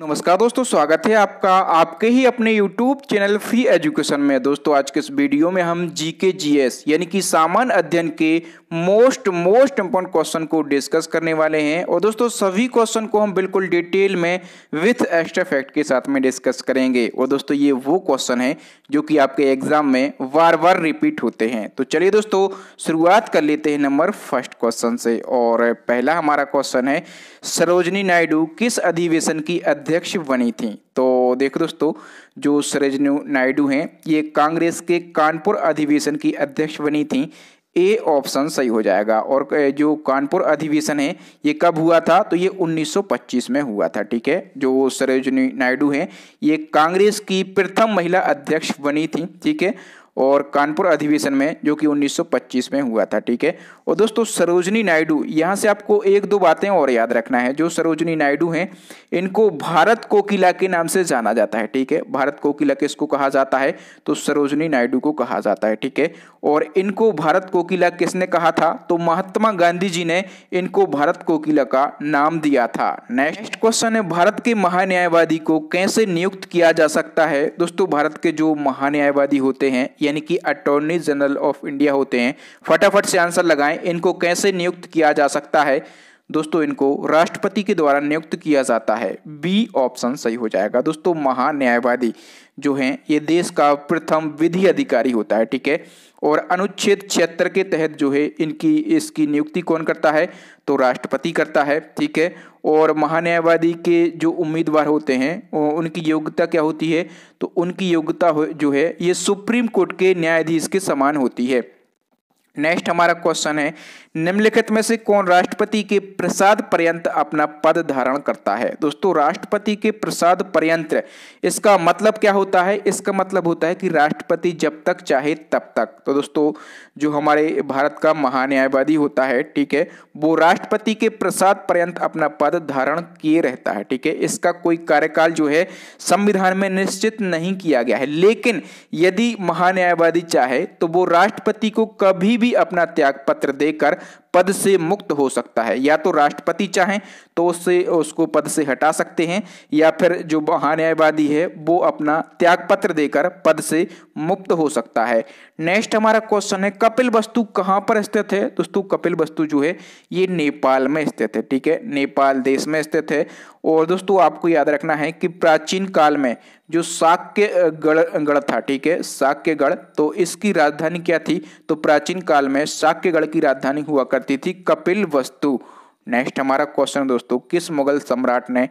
तो नमस्कार दोस्तों स्वागत है आपका आपके ही अपने YouTube चैनल फ्री एजुकेशन में दोस्तों आज के इस वीडियो में हम जी के जी एस यानी कि सामान्य अध्ययन के मोस्ट मोस्ट इंपॉर्टेंट क्वेश्चन को डिस्कस करने वाले हैं और दोस्तों सभी क्वेश्चन को हम बिल्कुल डिटेल में विथ एक्स्ट्रा फैक्ट के साथ में डिस्कस करेंगे और दोस्तों ये वो क्वेश्चन है जो कि आपके एग्जाम में बार बार रिपीट होते हैं तो चलिए दोस्तों शुरुआत कर लेते हैं नंबर फर्स्ट क्वेश्चन से और पहला हमारा क्वेश्चन है सरोजनी नायडू किस अधिवेशन की अध्यक्ष बनी थी तो देखो दोस्तों जो सरोजनी नायडू हैं ये कांग्रेस के कानपुर अधिवेशन की अध्यक्ष बनी थी ए ऑप्शन सही हो जाएगा और जो कानपुर अधिवेशन है ये कब हुआ था तो ये 1925 में हुआ था ठीक है जो सरोजनी नायडू हैं ये कांग्रेस की प्रथम महिला अध्यक्ष बनी थी ठीक है और कानपुर अधिवेशन में जो कि 1925 में हुआ था ठीक है और दोस्तों सरोजनी नायडू यहाँ से आपको एक दो बातें और याद रखना है जो सरोजनी नायडू हैं इनको भारत कोकिला के नाम से जाना जाता है ठीक है भारत कोकिला किसको कहा जाता है तो सरोजनी नायडू को कहा जाता है ठीक है और इनको भारत कोकिला किसने कहा था तो महात्मा गांधी जी ने इनको भारत कोकिला का नाम दिया था नेक्स्ट क्वेश्चन है भारत के महान्यायवादी को कैसे नियुक्त किया जा सकता है दोस्तों भारत के जो महान्यायवादी होते हैं यानी कि अटॉर्नी जनरल ऑफ इंडिया होते हैं फटाफट से आंसर लगाएं इनको कैसे नियुक्त किया जा सकता है दोस्तों इनको राष्ट्रपति के द्वारा नियुक्त किया जाता है बी ऑप्शन सही हो जाएगा दोस्तों महान्यायवादी जो है ये देश का प्रथम विधि अधिकारी होता है ठीक है और अनुच्छेद छिहत्तर के तहत जो है इनकी इसकी नियुक्ति कौन करता है तो राष्ट्रपति करता है ठीक है और महान्यायवादी के जो उम्मीदवार होते हैं उनकी योग्यता क्या होती है तो उनकी योग्यता जो है ये सुप्रीम कोर्ट के न्यायाधीश के समान होती है नेक्स्ट हमारा क्वेश्चन है निम्नलिखित में से कौन राष्ट्रपति के प्रसाद पर्यंत अपना पद धारण करता है दोस्तों राष्ट्रपति के प्रसाद पर्यंत इसका मतलब क्या होता है इसका मतलब होता है कि राष्ट्रपति जब तक चाहे तब तक तो दोस्तों जो हमारे भारत का महान्यायवादी होता है ठीक है वो राष्ट्रपति के प्रसाद पर्यंत अपना पद धारण किए रहता है ठीक है इसका कोई कार्यकाल जो है संविधान में निश्चित नहीं किया गया है लेकिन यदि महान्यायवादी चाहे तो वो राष्ट्रपति को कभी भी अपना त्याग पत्र देकर पद से मुक्त हो सकता है या तो राष्ट्रपति चाहें तो उससे उसको पद से हटा सकते हैं या फिर जो महान्यायवादी है वो अपना त्याग पत्र देकर पद से मुक्त हो सकता है नेक्स्ट हमारा क्वेश्चन है कपिल वस्तु कहाँ पर स्थित है दोस्तों कपिल वस्तु जो है ये नेपाल में स्थित है ठीक है नेपाल देश में स्थित है और दोस्तों आपको याद रखना है कि प्राचीन काल में जो शाक्य गढ़ गढ़ था ठीक है शाक्य गढ़ तो इसकी राजधानी क्या थी तो प्राचीन काल में शाक्यगढ़ की राजधानी हुआ करती थी कपिल वस्तु नेक्स्ट हमारा क्वेश्चन दोस्तों किस मुगल सम्राट ने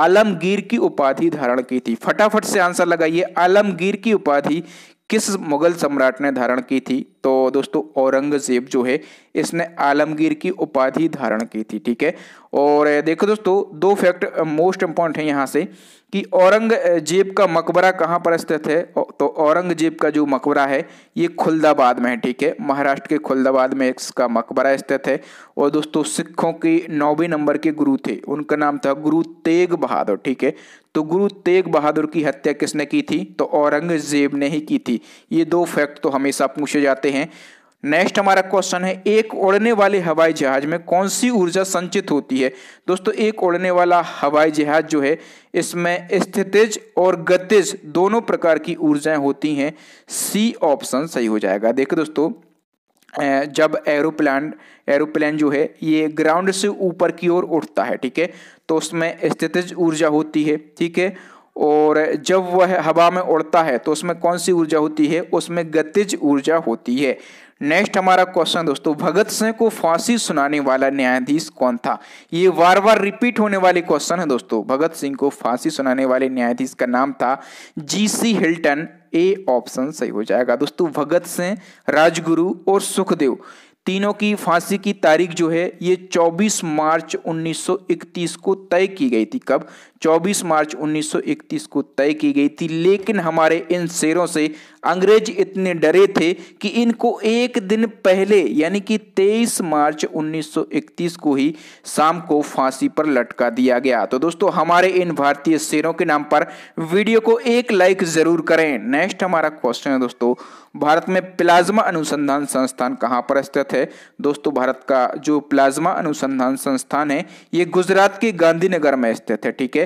आलमगीर की उपाधि धारण की थी फटाफट से आंसर लगाइए आलमगीर की उपाधि किस मुगल सम्राट ने धारण की थी तो दोस्तों औरंगजेब जो है इसने आलमगीर की उपाधि धारण की थी ठीक है और देखो दोस्तों दो फैक्ट मोस्ट इम्पॉर्टेंट है यहाँ से कि औरंगजेब का मकबरा कहाँ पर स्थित है तो औरंगजेब का जो मकबरा है ये खुलदाबाद में है ठीक है महाराष्ट्र के खुलदाबाद में इसका मकबरा स्थित है और दोस्तों सिखों के नौवें नंबर के गुरु थे उनका नाम था गुरु तेग बहादुर ठीक है तो गुरु तेग बहादुर की हत्या किसने की थी तो औरंगजेब ने ही की थी ये दो फैक्ट तो हमेशा पूछे जाते हैं नेक्स्ट हमारा क्वेश्चन है एक उड़ने वाले हवाई जहाज में कौन सी ऊर्जा संचित होती है दोस्तों एक उड़ने वाला हवाई जहाज जो है इसमें स्थितिज और गतिज दोनों प्रकार की ऊर्जाएं होती हैं सी ऑप्शन सही हो जाएगा देखो दोस्तों जब एरोप्लान एरोप्लान जो है ये ग्राउंड से ऊपर की ओर उठता है ठीक है तो उसमें स्थितिज ऊर्जा होती है ठीक है और जब वह हवा में उड़ता है तो उसमें कौन सी ऊर्जा होती है उसमें गतिज ऊर्जा होती है नेक्स्ट हमारा क्वेश्चन दोस्तों भगत सिंह को फांसी सुनाने वाला न्यायाधीश कौन था ये बार बार रिपीट होने वाले क्वेश्चन है दोस्तों भगत सिंह को फांसी सुनाने वाले न्यायाधीश का नाम था जी सी हिल्टन ए ऑप्शन सही हो जाएगा दोस्तों भगत सिंह राजगुरु और सुखदेव तीनों की फांसी की तारीख जो है ये 24 मार्च 1931 को तय की गई थी कब 24 मार्च 1931 को तय की गई थी लेकिन हमारे इन शेरों से अंग्रेज इतने डरे थे कि इनको एक दिन पहले यानी कि 23 मार्च 1931 को ही शाम को फांसी पर लटका दिया गया तो दोस्तों हमारे इन भारतीय शेरों के नाम पर वीडियो को एक लाइक जरूर करें नेक्स्ट हमारा क्वेश्चन है दोस्तों भारत में प्लाज्मा अनुसंधान संस्थान कहाँ पर स्थित है दोस्तों भारत का जो प्लाज्मा अनुसंधान संस्थान है ये गुजरात के गांधीनगर में स्थित है ठीक है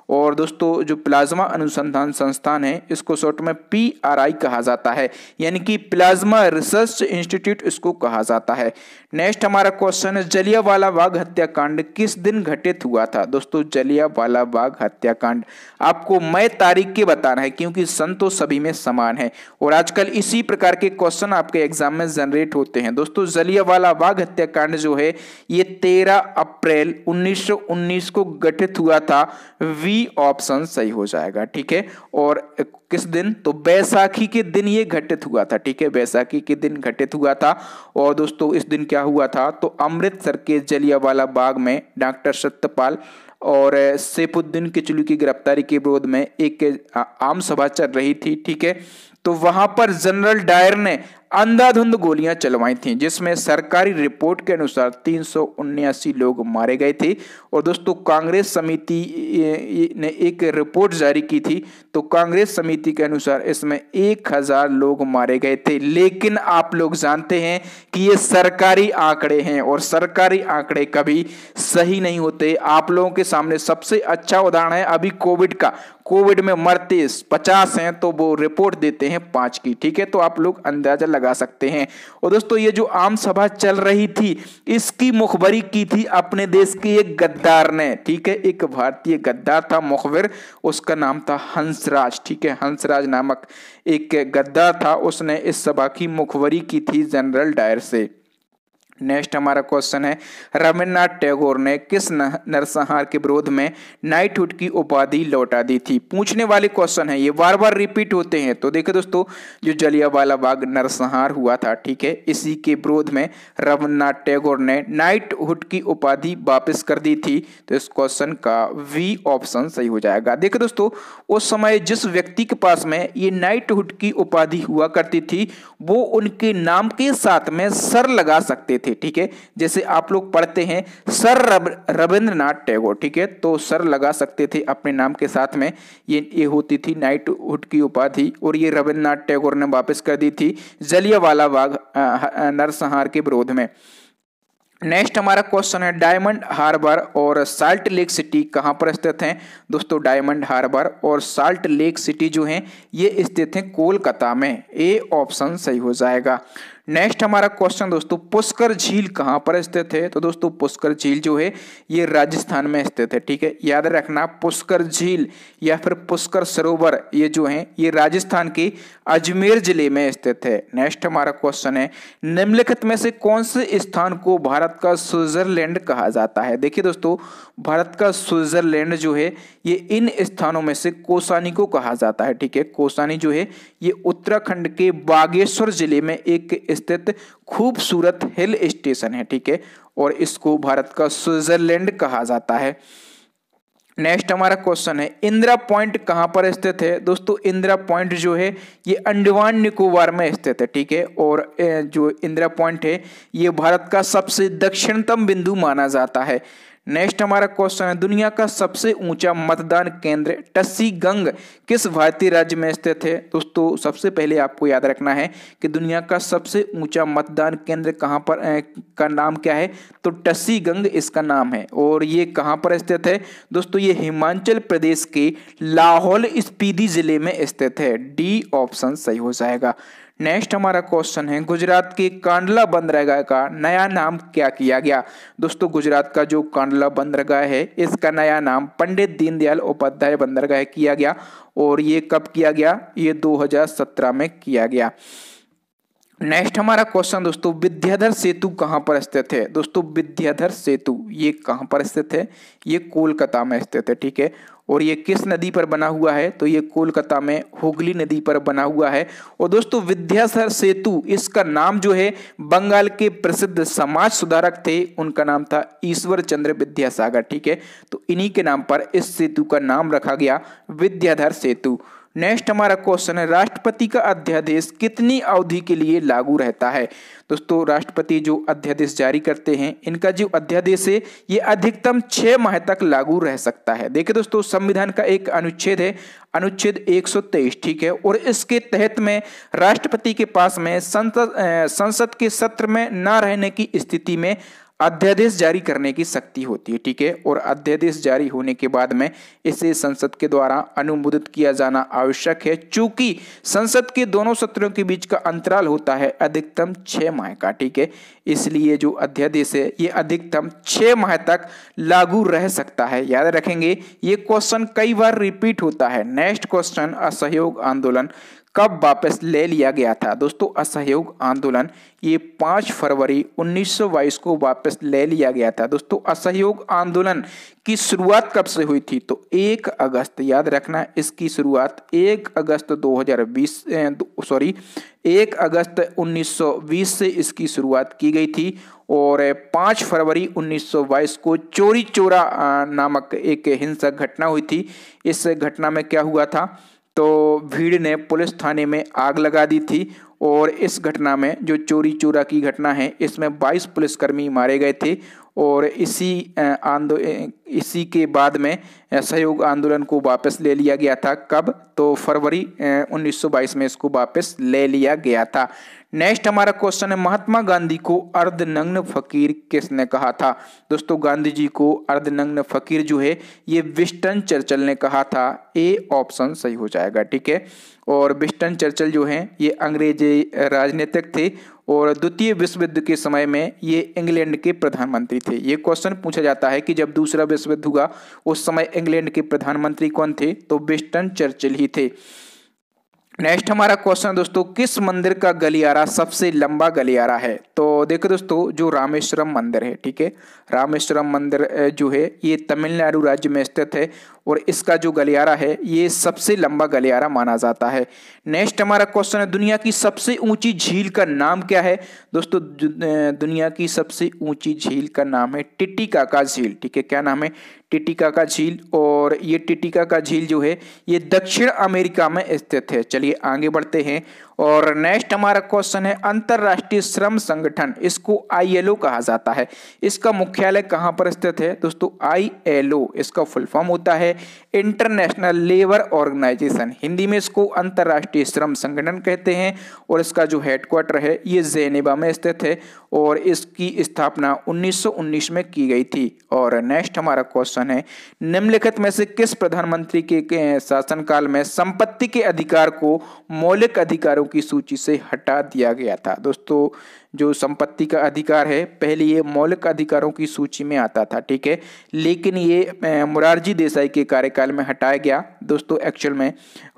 और दोस्तों जो प्लाज्मा अनुसंधान संस्थान है इसको शॉर्ट में पी कहा जाता है यानी कि प्लाज्मा रिसर्च इंस्टीट्यूट इसको कहा जाता है नेक्स्ट हमारा क्वेश्चन है जलियावाला बाग हत्याकांड किस दिन घटित हुआ था दोस्तों जलियावाला बाग हत्याकांड आपको मई तारीख के बताना है क्योंकि सन तो सभी में समान है और आजकल इसी प्रकार के क्वेश्चन आपके एग्जाम में जनरेट होते हैं दोस्तों जलियावाला बाग हत्याकांड जो है ये तेरह अप्रैल 1919 को गठित हुआ था वी बी ऑप्शन सही हो जाएगा ठीक है और किस दिन तो बैसाखी के दिन ये घटित हुआ था ठीक है बैसाखी के दिन घटित हुआ था और दोस्तों इस दिन क्या हुआ था तो अमृतसर के जलियावाला बाग में डॉक्टर सत्यपाल और सैफुद्दीन किचलू की गिरफ्तारी के विरोध में एक आम सभा चल रही थी ठीक है तो वहां पर जनरल डायर ने अंधाधुंध गोलियां चलवाई थी जिसमें सरकारी रिपोर्ट के अनुसार तीन लोग मारे गए थे और दोस्तों कांग्रेस समिति ने एक रिपोर्ट जारी की थी तो कांग्रेस समिति के अनुसार इसमें एक हजार लोग मारे गए थे लेकिन आप लोग जानते हैं कि ये सरकारी आंकड़े हैं और सरकारी आंकड़े कभी सही नहीं होते आप लोगों के सामने सबसे अच्छा उदाहरण है अभी कोविड का कोविड में मरते पचास हैं तो वो रिपोर्ट देते हैं पांच की ठीक है तो आप लोग अंदाजा लगा लगा सकते हैं और दोस्तों ये जो आम सभा चल रही थी इसकी मुखबरी की थी अपने देश के एक गद्दार ने ठीक है एक भारतीय गद्दार था मुखबिर उसका नाम था हंसराज ठीक है हंसराज नामक एक गद्दार था उसने इस सभा की मुखबरी की थी जनरल डायर से नेक्स्ट हमारा क्वेश्चन है रविन्द्रनाथ टैगोर ने किस नरसंहार के विरोध में नाइटहुड की उपाधि लौटा दी थी पूछने वाले क्वेश्चन है ये बार बार रिपीट होते हैं तो देखे दोस्तों जो जलियावाला बाग नरसंहार हुआ था ठीक है इसी के विरोध में रविन्द्रनाथ टैगोर ने नाइटहुड की उपाधि वापस कर दी थी तो इस क्वेश्चन का वी ऑप्शन सही हो जाएगा देखो दोस्तों उस समय जिस व्यक्ति के पास में ये नाइटहुड की उपाधि हुआ करती थी वो उनके नाम के साथ में सर लगा सकते थे थे ठीक है जैसे आप लोग पढ़ते हैं सर रब रविंद्रनाथ टैगोर ठीक है तो सर लगा सकते थे अपने नाम के साथ में ये ये होती थी नाइट हुड की उपाधि और ये रविंद्रनाथ टैगोर ने वापस कर दी थी जलियावाला बाग नरसंहार के विरोध में नेक्स्ट हमारा क्वेश्चन है डायमंड हार्बर और साल्ट लेक सिटी कहाँ पर स्थित हैं दोस्तों डायमंड हार्बर और साल्ट लेक सिटी जो हैं ये स्थित हैं कोलकाता में ए ऑप्शन सही हो जाएगा नेक्स्ट हमारा क्वेश्चन दोस्तों पुष्कर झील कहाँ पर स्थित है तो दोस्तों पुष्कर झील जो है ये राजस्थान में स्थित है ठीक है याद रखना पुष्कर झील या फिर पुष्कर सरोवर ये जो है ये राजस्थान के अजमेर जिले में स्थित है नेक्स्ट हमारा क्वेश्चन है निम्नलिखित में से कौन से स्थान को भारत का स्विट्जरलैंड कहा जाता है देखिए दोस्तों भारत का स्विट्जरलैंड जो है ये इन स्थानों में से कोसानी को कहा जाता है ठीक है कोसानी जो है ये उत्तराखंड के बागेश्वर जिले में एक स्थित खूबसूरत हिल स्टेशन है ठीक है और इसको भारत का स्विट्जरलैंड कहा जाता है नेक्स्ट हमारा क्वेश्चन है इंदिरा पॉइंट कहाँ पर स्थित है दोस्तों इंदिरा पॉइंट जो है ये अंडमान निकोबार में स्थित है ठीक है और जो इंदिरा पॉइंट है ये भारत का सबसे दक्षिणतम बिंदु माना जाता है नेक्स्ट हमारा क्वेश्चन है दुनिया का सबसे ऊंचा मतदान केंद्र टस्सी गंग किस भारतीय राज्य में स्थित है दोस्तों सबसे पहले आपको याद रखना है कि दुनिया का सबसे ऊंचा मतदान केंद्र कहां पर ए, का नाम क्या है तो टस्सी गंग इसका नाम है और ये कहां पर स्थित है दोस्तों ये हिमाचल प्रदेश के लाहौल स्पीति जिले में स्थित है डी ऑप्शन सही हो जाएगा नेक्स्ट हमारा क्वेश्चन है गुजरात के कांडला बंदरगाह का नया नाम क्या किया गया दोस्तों गुजरात का जो कांडला बंदरगाह है इसका नया नाम पंडित दीनदयाल उपाध्याय बंदरगाह किया गया और ये कब किया गया ये 2017 में किया गया नेक्स्ट हमारा क्वेश्चन दोस्तों विद्याधर सेतु कहाँ पर स्थित है दोस्तों विद्याधर सेतु ये कहाँ पर स्थित है ये कोलकाता में स्थित है ठीक है और ये किस नदी पर बना हुआ है तो ये कोलकाता में हुगली नदी पर बना हुआ है और दोस्तों विद्यासर सेतु इसका नाम जो है बंगाल के प्रसिद्ध समाज सुधारक थे उनका नाम था ईश्वर चंद्र विद्यासागर ठीक है तो इन्हीं के नाम पर इस सेतु का नाम रखा गया विद्याधर सेतु नेक्स्ट हमारा क्वेश्चन है राष्ट्रपति का अध्यादेश कितनी अवधि के लिए लागू रहता है दोस्तों राष्ट्रपति जो अध्यादेश जारी करते हैं इनका जो अध्यादेश है ये अधिकतम छः माह तक लागू रह सकता है देखिए दोस्तों संविधान का एक अनुच्छेद है अनुच्छेद 123 ठीक है और इसके तहत में राष्ट्रपति के पास में संसद संसद के सत्र में न रहने की स्थिति में अध्यादेश जारी करने की शक्ति होती है ठीक है और अध्यादेश जारी होने के बाद में इसे संसद के द्वारा अनुमोदित किया जाना आवश्यक है चूंकि संसद के दोनों सत्रों के बीच का अंतराल होता है अधिकतम छह माह का ठीक है इसलिए जो अध्यादेश है ये अधिकतम छह माह तक लागू रह सकता है याद रखेंगे ये क्वेश्चन कई बार रिपीट होता है नेक्स्ट क्वेश्चन असहयोग आंदोलन कब वापस ले लिया गया था दोस्तों असहयोग आंदोलन ये पांच फरवरी 1922 को वापस ले लिया गया था दोस्तों असहयोग आंदोलन की शुरुआत कब से हुई थी तो 1 अगस्त याद रखना इसकी शुरुआत 1 अगस्त 2020 सॉरी 1 अगस्त 1920 से इसकी शुरुआत की गई थी और 5 फरवरी 1922 को चोरी चोरा नामक एक हिंसक घटना हुई थी इस घटना में क्या हुआ था तो भीड़ ने पुलिस थाने में आग लगा दी थी और इस घटना में जो चोरी चोरा की घटना है इसमें 22 पुलिसकर्मी मारे गए थे और इसी आंदो इसी के बाद में सहयोग आंदोलन को वापस ले लिया गया था कब तो फरवरी 1922 में इसको वापस ले लिया गया था नेक्स्ट हमारा क्वेश्चन है महात्मा गांधी को अर्धनग्न फकीर किसने कहा था दोस्तों गांधी जी को अर्धनग्न फकीर जो है ये विस्टन चर्चल ने कहा था ए ऑप्शन सही हो जाएगा ठीक है और विस्टन चर्चल जो है ये अंग्रेजी राजनीतिक थे और द्वितीय विश्व युद्ध के समय में ये इंग्लैंड के प्रधानमंत्री थे ये क्वेश्चन पूछा जाता है कि जब दूसरा विश्व युद्ध हुआ उस समय इंग्लैंड के प्रधानमंत्री कौन थे तो विस्टन चर्चिल ही थे नेक्स्ट हमारा क्वेश्चन है दोस्तों किस मंदिर का गलियारा सबसे लंबा गलियारा है तो देखो दोस्तों जो रामेश्वरम मंदिर है ठीक है रामेश्वरम मंदिर जो है ये तमिलनाडु राज्य में स्थित है और इसका जो गलियारा है ये सबसे लंबा गलियारा माना जाता है नेक्स्ट हमारा क्वेश्चन है दुनिया की सबसे ऊंची झील का नाम क्या है दोस्तों दुनिया की सबसे ऊंची झील का नाम है टिटिकाका झील ठीक है क्या नाम है टिटिकाका झील और ये टिटिकाका झील जो है ये दक्षिण अमेरिका में स्थित है चलिए आगे बढ़ते हैं और नेक्स्ट हमारा क्वेश्चन है अंतरराष्ट्रीय श्रम संगठन इसको आईएलओ कहा जाता है इसका मुख्यालय कहाँ पर स्थित है दोस्तों आईएलओ इसका फुल फॉर्म होता है इंटरनेशनल लेबर ऑर्गेनाइजेशन हिंदी में इसको अंतरराष्ट्रीय श्रम संगठन कहते हैं और इसका जो हेडक्वार्टर है ये जेनेवा में स्थित है और इसकी स्थापना 1919 में की गई थी और नेक्स्ट हमारा क्वेश्चन है निम्नलिखित में से किस प्रधानमंत्री के, के शासनकाल में संपत्ति के अधिकार को मौलिक अधिकारों की सूची से हटा दिया गया था दोस्तों जो संपत्ति का अधिकार है पहले ये मौलिक अधिकारों की सूची में आता था ठीक है लेकिन ये मुरारजी देसाई के कार्यकाल में हटाया गया दोस्तों एक्चुअल में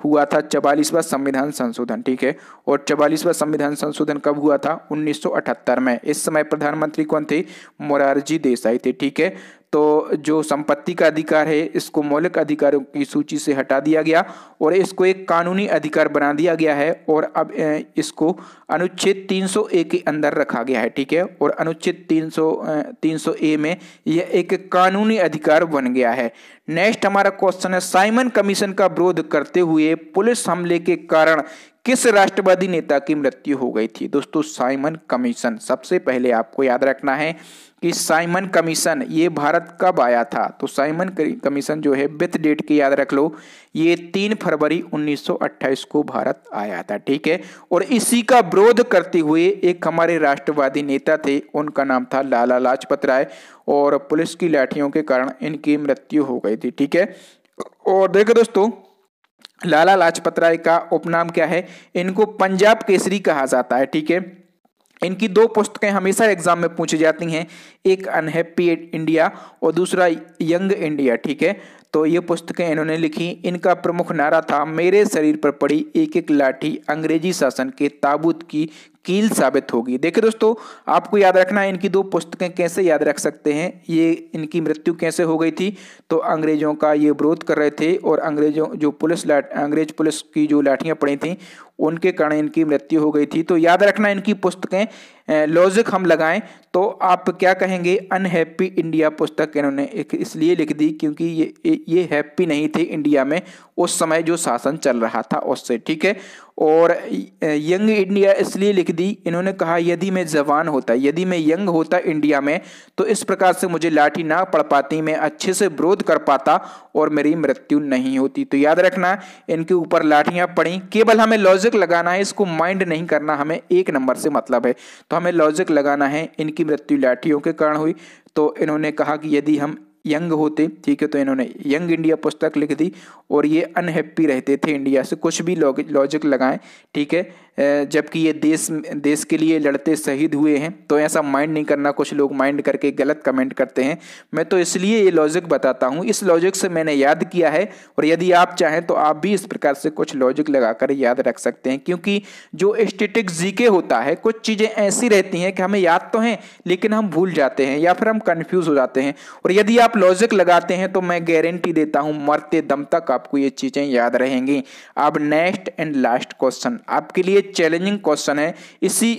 हुआ था चवालीसवां संविधान संशोधन ठीक है और चवालीसवां संविधान संशोधन कब हुआ था 1978 में इस समय प्रधानमंत्री कौन थे मुरारजी देसाई थे ठीक है तो जो संपत्ति का अधिकार है इसको मौलिक अधिकारों की सूची से हटा दिया गया और इसको एक कानूनी अधिकार बना दिया गया है और अब इसको अनुच्छेद 301 के अंदर रखा गया है ठीक है और अनुच्छेद 300 300 ए में यह एक कानूनी अधिकार बन गया है नेक्स्ट हमारा क्वेश्चन है साइमन कमीशन का विरोध करते हुए पुलिस हमले के कारण किस राष्ट्रवादी नेता की मृत्यु हो गई थी दोस्तों साइमन कमीशन सबसे पहले आपको याद रखना है कि साइमन कमीशन ये भारत कब आया था तो साइमन कमीशन जो है बिथ डेट की याद रख लो ये तीन फरवरी 1928 को भारत आया था ठीक है और इसी का विरोध करते हुए एक हमारे राष्ट्रवादी नेता थे उनका नाम था लाला लाजपत राय और पुलिस की लाठियों के कारण इनकी मृत्यु हो गई थी ठीक है और देखो दोस्तों लाला लाजपत राय का उपनाम क्या है इनको पंजाब केसरी कहा जाता है ठीक है इनकी दो पुस्तकें हमेशा एग्जाम में पूछी जाती हैं एक अनहैप्पी इंडिया और दूसरा यंग इंडिया ठीक है तो ये पुस्तकें इन्होंने लिखी इनका प्रमुख नारा था मेरे शरीर पर पड़ी एक एक लाठी अंग्रेजी शासन के ताबूत की कील साबित होगी देखिए दोस्तों आपको याद रखना है इनकी दो पुस्तकें कैसे याद रख सकते हैं ये इनकी मृत्यु कैसे हो गई थी तो अंग्रेजों का ये विरोध कर रहे थे और अंग्रेजों जो पुलिस अंग्रेज पुलिस की जो लाठियां पड़ी थी उनके कारण इनकी मृत्यु हो गई थी तो याद रखना इनकी पुस्तकें लॉजिक हम लगाएं तो आप क्या कहेंगे अनहैप्पी इंडिया पुस्तक इन्होंने इसलिए लिख दी क्योंकि ये ये हैप्पी नहीं थे इंडिया में उस समय जो शासन चल रहा था उससे ठीक है और यंग इंडिया इसलिए लिख दी इन्होंने कहा यदि मैं जवान होता यदि मैं यंग होता इंडिया में तो इस प्रकार से मुझे लाठी ना पड़ पाती मैं अच्छे से विरोध कर पाता और मेरी मृत्यु नहीं होती तो याद रखना इनके ऊपर लाठियां पड़ी केवल हमें लॉजिक लॉजिक लगाना है इसको माइंड नहीं करना हमें एक नंबर से मतलब है तो हमें लॉजिक लगाना है इनकी मृत्यु लाठियों के कारण हुई तो इन्होंने कहा कि यदि हम यंग होते ठीक है तो इन्होंने यंग इंडिया पुस्तक लिख दी और ये अनहैप्पी रहते थे इंडिया से कुछ भी लॉजिक लगाएं ठीक है जबकि ये देश देश के लिए लड़ते शहीद हुए हैं तो ऐसा माइंड नहीं करना कुछ लोग माइंड करके गलत कमेंट करते हैं मैं तो इसलिए ये लॉजिक बताता हूँ इस लॉजिक से मैंने याद किया है और यदि आप चाहें तो आप भी इस प्रकार से कुछ लॉजिक लगाकर याद रख सकते हैं क्योंकि जो स्टेटिक जीके होता है कुछ चीज़ें ऐसी रहती हैं कि हमें याद तो हैं लेकिन हम भूल जाते हैं या फिर हम कन्फ्यूज़ हो जाते हैं और यदि आप आप लॉजिक लगाते हैं तो मैं गारंटी देता हूं मरते दम तक आपको ये चीज़ें याद रहेंगी अब नेक्स्ट एंड लास्ट क्वेश्चन आपके लिए चैलेंजिंग क्वेश्चन है इसी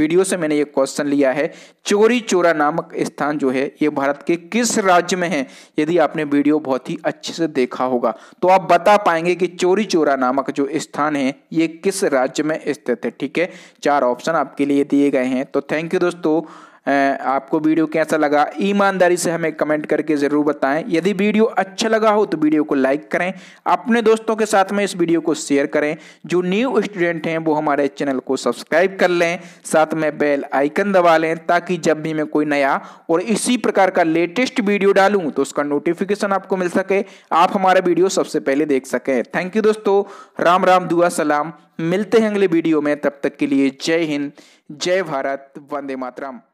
वीडियो से मैंने ये क्वेश्चन लिया है चोरी चोरा नामक स्थान जो है ये भारत के किस राज्य में है यदि आपने वीडियो बहुत ही अच्छे से देखा होगा तो आप बता पाएंगे कि चोरी चोरा नामक जो स्थान है ये किस राज्य में स्थित है ठीक है चार ऑप्शन आपके लिए दिए गए हैं तो थैंक यू दोस्तों आपको वीडियो कैसा लगा ईमानदारी से हमें कमेंट करके ज़रूर बताएं यदि वीडियो अच्छा लगा हो तो वीडियो को लाइक करें अपने दोस्तों के साथ में इस वीडियो को शेयर करें जो न्यू स्टूडेंट हैं वो हमारे चैनल को सब्सक्राइब कर लें साथ में बेल आइकन दबा लें ताकि जब भी मैं कोई नया और इसी प्रकार का लेटेस्ट वीडियो डालूँ तो उसका नोटिफिकेशन आपको मिल सके आप हमारा वीडियो सबसे पहले देख सकें थैंक यू दोस्तों राम राम दुआ सलाम मिलते हैं अगले वीडियो में तब तक के लिए जय हिंद जय भारत वंदे मातरम